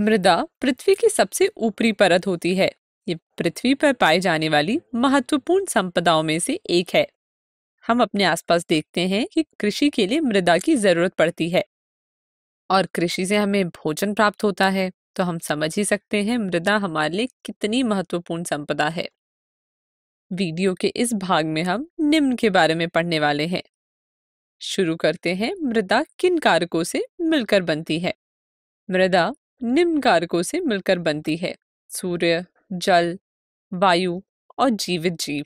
मृदा पृथ्वी की सबसे ऊपरी परत होती है ये पृथ्वी पर पाई जाने वाली महत्वपूर्ण संपदाओं में से एक है हम अपने आसपास देखते हैं कि कृषि के लिए मृदा की जरूरत पड़ती है और कृषि से हमें भोजन प्राप्त होता है तो हम समझ ही सकते हैं मृदा हमारे लिए कितनी महत्वपूर्ण संपदा है वीडियो के इस भाग में हम निम्न के बारे में पढ़ने वाले हैं शुरू करते हैं मृदा किन कारकों से मिलकर बनती है मृदा निम्न कारकों से मिलकर बनती है सूर्य जल वायु और जीवित जीव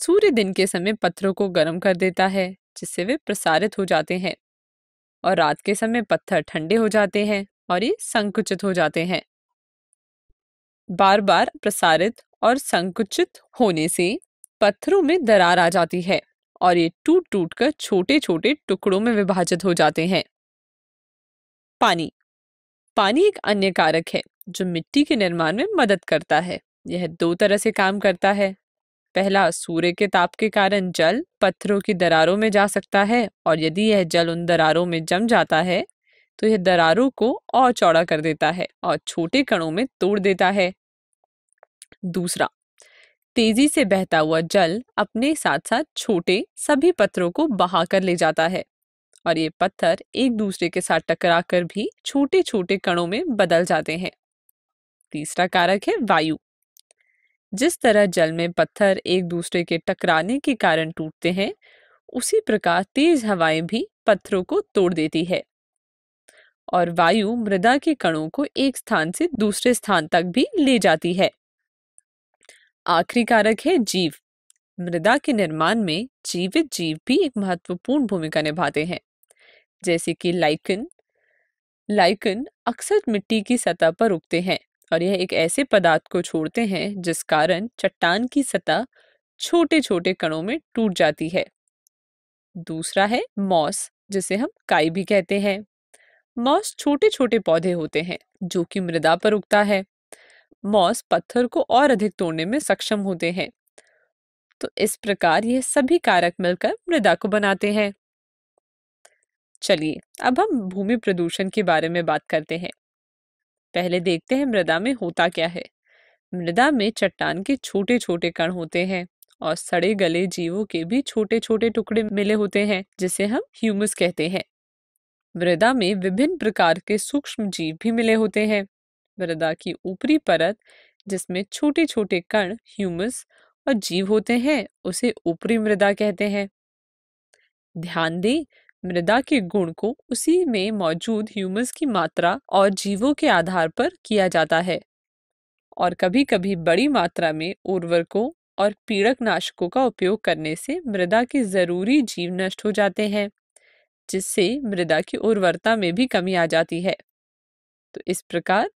सूर्य दिन के समय पत्थरों को गर्म कर देता है जिससे वे प्रसारित हो जाते हैं और रात के समय पत्थर ठंडे हो जाते हैं और ये संकुचित हो जाते हैं बार बार प्रसारित और संकुचित होने से पत्थरों में दरार आ जाती है और ये टूट टूट कर छोटे छोटे टुकड़ों में विभाजित हो जाते हैं पानी पानी एक अन्य कारक है जो मिट्टी के निर्माण में मदद करता है यह दो तरह से काम करता है पहला सूर्य के ताप के कारण जल पत्थरों की दरारों में जा सकता है और यदि यह जल उन दरारों में जम जाता है तो यह दरारों को और चौड़ा कर देता है और छोटे कणों में तोड़ देता है दूसरा तेजी से बहता हुआ जल अपने साथ साथ छोटे सभी पत्थरों को बहाकर ले जाता है और ये पत्थर एक दूसरे के साथ टकरा कर भी छोटे छोटे कणों में बदल जाते हैं तीसरा कारक है वायु जिस तरह जल में पत्थर एक दूसरे के टकराने के कारण टूटते हैं उसी प्रकार तेज हवाएं भी पत्थरों को तोड़ देती है और वायु मृदा के कणों को एक स्थान से दूसरे स्थान तक भी ले जाती है आखिरी कारक है जीव मृदा के निर्माण में जीवित जीव भी एक महत्वपूर्ण भूमिका निभाते हैं जैसे कि लाइकन लाइकन अक्सर मिट्टी की सतह पर उगते हैं और यह एक ऐसे पदार्थ को छोड़ते हैं जिस कारण चट्टान की सतह छोटे छोटे कणों में टूट जाती है दूसरा है मॉस जिसे हम काई भी कहते हैं मॉस छोटे छोटे पौधे होते हैं जो कि मृदा पर उगता है मॉस पत्थर को और अधिक तोड़ने में सक्षम होते हैं तो इस प्रकार यह सभी कारक मिलकर मृदा को बनाते हैं चलिए अब हम भूमि प्रदूषण के बारे में बात करते हैं पहले देखते हैं मृदा में होता क्या है मृदा में चट्टान के छोटे छोटे कण होते हैं और सड़े गले जीवों के भी छोटे छोटे टुकड़े मिले होते हैं जिसे हम ह्यूमस कहते हैं मृदा में विभिन्न प्रकार के सूक्ष्म जीव भी मिले होते हैं मृदा की ऊपरी परत जिसमें छोटे छोटे कण ह्यूमस और जीव होते हैं उसे ऊपरी मृदा कहते हैं ध्यान दें मृदा के गुण को उसी में मौजूद ह्यूमस की मात्रा और जीवों के आधार पर किया जाता है और कभी कभी बड़ी मात्रा में उर्वरकों और पीड़क नाशकों का उपयोग करने से मृदा के जरूरी जीव नष्ट हो जाते हैं जिससे मृदा की उर्वरता में भी कमी आ जाती है तो इस प्रकार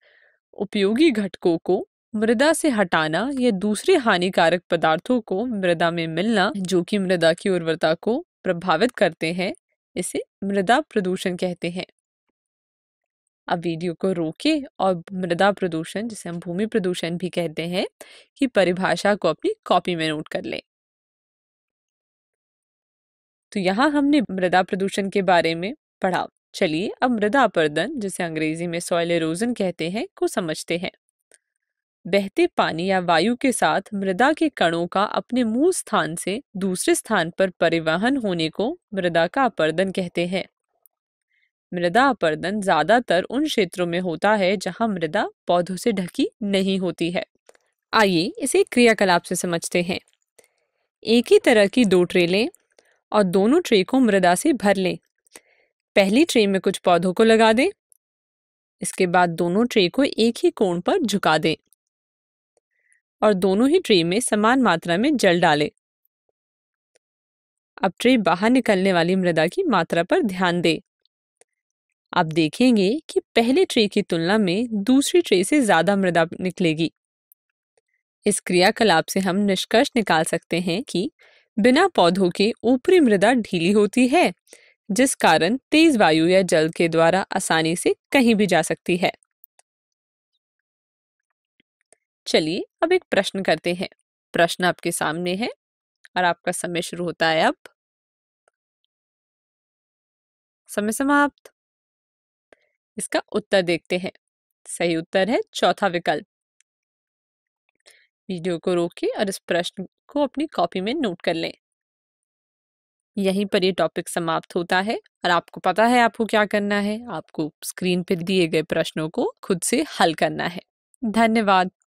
उपयोगी घटकों को मृदा से हटाना या दूसरे हानिकारक पदार्थों को मृदा में मिलना जो कि मृदा की उर्वरता को प्रभावित करते हैं इसे मृदा प्रदूषण कहते हैं अब वीडियो को रोके और मृदा प्रदूषण जिसे हम भूमि प्रदूषण भी कहते हैं की परिभाषा को अपनी कॉपी में नोट कर लें तो यहां हमने मृदा प्रदूषण के बारे में पढ़ा चलिए अब मृदा अपर्दन जिसे अंग्रेजी में सॉयल एरोजन कहते हैं को समझते हैं बहते पानी या वायु के साथ मृदा के कणों का अपने मूल स्थान से दूसरे स्थान पर परिवहन होने को मृदा का अपर्दन कहते हैं मृदा अपर्दन ज्यादातर उन क्षेत्रों में होता है जहां मृदा पौधों से ढकी नहीं होती है आइए इसे क्रियाकलाप से समझते हैं एक ही तरह की दो ट्रे लें और दोनों ट्रे को मृदा से भर लें पहली ट्रे में कुछ पौधों को लगा दें इसके बाद दोनों ट्रे को एक ही कोण पर झुका दें और दोनों ही ट्रे में समान मात्रा में जल डालें अब ट्रे बाहर निकलने वाली मृदा की मात्रा पर ध्यान दें आप देखेंगे कि पहले ट्रे की तुलना में दूसरी ट्रे से ज़्यादा मृदा निकलेगी इस क्रियाकलाप से हम निष्कर्ष निकाल सकते हैं कि बिना पौधों के ऊपरी मृदा ढीली होती है जिस कारण तेज वायु या जल के द्वारा आसानी से कहीं भी जा सकती है चलिए अब एक प्रश्न करते हैं प्रश्न आपके सामने है और आपका समय शुरू होता है अब समय समाप्त इसका उत्तर देखते हैं सही उत्तर है चौथा विकल्प वीडियो को रोके और इस प्रश्न को अपनी कॉपी में नोट कर लें यहीं पर ये टॉपिक समाप्त होता है और आपको पता है आपको क्या करना है आपको स्क्रीन पर दिए गए प्रश्नों को खुद से हल करना है धन्यवाद